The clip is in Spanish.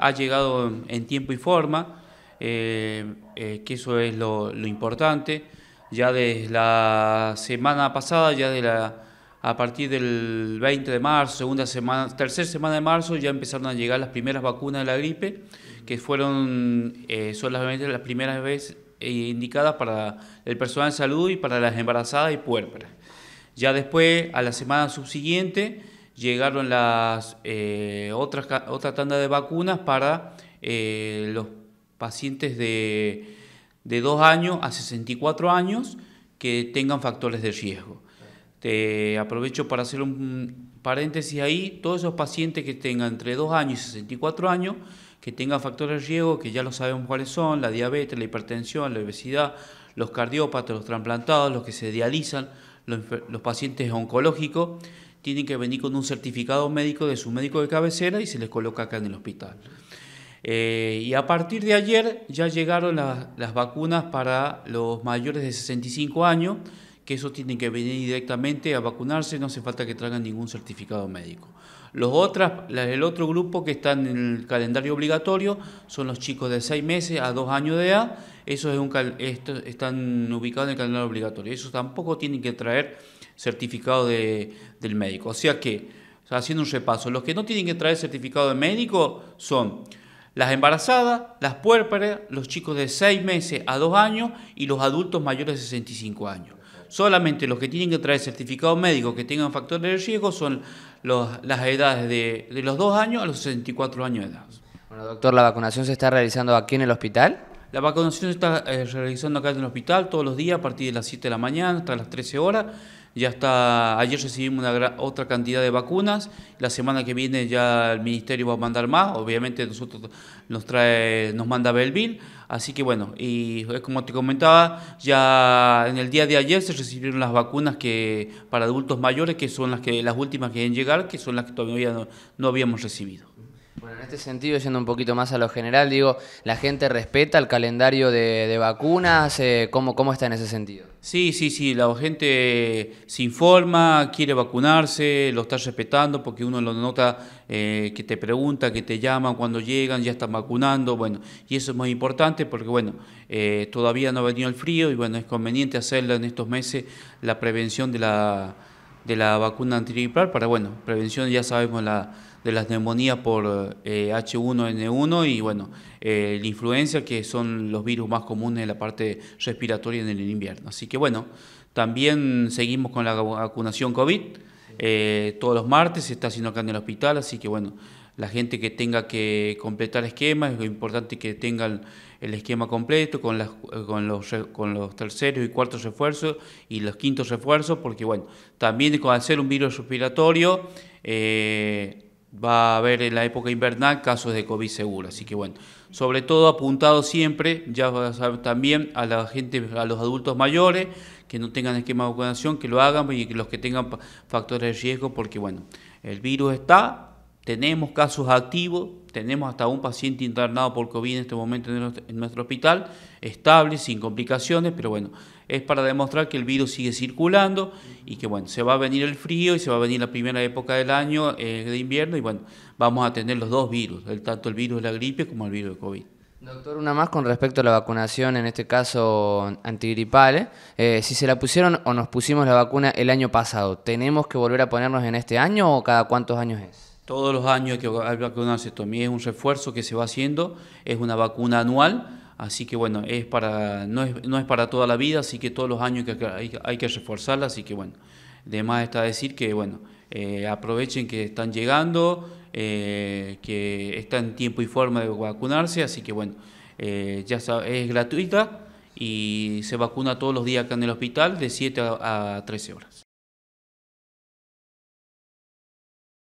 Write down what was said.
ha llegado en tiempo y forma, eh, eh, que eso es lo, importante. Ya desde la semana pasada, ya de la, a partir del 20 de marzo, segunda semana, tercera semana de marzo, ya empezaron a llegar las primeras vacunas de la gripe, que fueron eh, solamente las primeras veces indicadas para el personal de salud y para las embarazadas y puérperas. Ya después, a la semana subsiguiente, llegaron las eh, otras, otra tanda de vacunas para eh, los pacientes de, 2 años a 64 años que tengan factores de riesgo. Te aprovecho para hacer un paréntesis ahí, todos esos pacientes que tengan entre 2 años y 64 años, que tengan factores de riesgo, que ya lo sabemos cuáles son, la diabetes, la hipertensión, la obesidad, los cardiópatas, los trasplantados, los que se dializan, los pacientes oncológicos, tienen que venir con un certificado médico de su médico de cabecera y se les coloca acá en el hospital. Eh, y a partir de ayer ya llegaron las vacunas para los mayores de 65 años, que esos tienen que venir directamente a vacunarse, no hace falta que traigan ningún certificado médico. Los otras, el otro grupo que está en el calendario obligatorio son los chicos de 6 meses a 2 años de edad, esos están ubicados en el calendario obligatorio, esos tampoco tienen que traer certificado del médico. O sea que, haciendo un repaso, los que no tienen que traer certificado de médico son las embarazadas, las puérperas, los chicos de 6 meses a 2 años y los adultos mayores de 65 años. Solamente los que tienen que traer certificado médico que tengan factores de riesgo son las edades de, los 2 años a los 64 años de edad. Bueno, doctor, ¿la vacunación se está realizando aquí en el hospital? La vacunación se está eh, realizando acá en el hospital todos los días a partir de las 7 de la mañana hasta las 13 horas. Ya está. ayer recibimos una otra cantidad de vacunas. La semana que viene ya el ministerio va a mandar más. Obviamente nosotros nos trae, nos manda Belville. Así que bueno, y como te comentaba, ya en el día de ayer se recibieron las vacunas que para adultos mayores, que son las que las últimas que deben llegar, que son las que todavía no habíamos recibido en este sentido, yendo un poquito más a lo general, digo, ¿la gente respeta el calendario de, vacunas? Eh, ¿cómo, ¿Cómo está en ese sentido? Sí, sí, sí, la gente se informa, quiere vacunarse, lo está respetando porque uno lo nota eh, que te pregunta, que te llaman cuando llegan, ya están vacunando, bueno, y eso es muy importante porque, bueno, eh, todavía no ha venido el frío y, bueno, es conveniente hacerla en estos meses la prevención de la de la vacuna antigripal para, bueno, prevención, ya sabemos, la, de las neumonías por H1N1 eh, y, bueno, eh, la influenza, que son los virus más comunes en la parte respiratoria en el invierno. Así que, bueno, también seguimos con la vacunación COVID. Eh, todos los martes se está haciendo acá en el hospital, así que, bueno, la gente que tenga que completar esquemas, es importante que tengan el esquema completo con, los, con los terceros y cuartos refuerzos y los quintos refuerzos, porque bueno, también con ser un virus respiratorio eh, va a haber en la época invernal casos de COVID seguro, así que bueno, sobre todo apuntado siempre, ya también a la gente, a los adultos mayores que no tengan esquema de vacunación, que lo hagan y que los que tengan factores de riesgo, porque bueno, el virus está, tenemos casos activos, tenemos hasta un paciente internado por COVID en este momento en nuestro hospital, estable, sin complicaciones, pero bueno, es para demostrar que el virus sigue circulando y que bueno, se va a venir el frío y se va a venir la primera época del año eh, de invierno y bueno, vamos a tener los dos virus, el, tanto el virus de la gripe como el virus de COVID. Doctor, una más con respecto a la vacunación, en este caso antigripal. ¿eh? Eh, si se la pusieron o nos pusimos la vacuna el año pasado, ¿tenemos que volver a ponernos en este año o cada cuántos años es? Todos los años que hay vacunarse, también es un refuerzo que se va haciendo, es una vacuna anual, así que bueno, es para, no, es, para toda la vida, así que todos los años que hay, que reforzarla, así que bueno, de más está decir que bueno, eh, aprovechen que están llegando, eh, que está en tiempo y forma de vacunarse, así que bueno, eh, ya es gratuita y se vacuna todos los días acá en el hospital de 7 a 13 horas.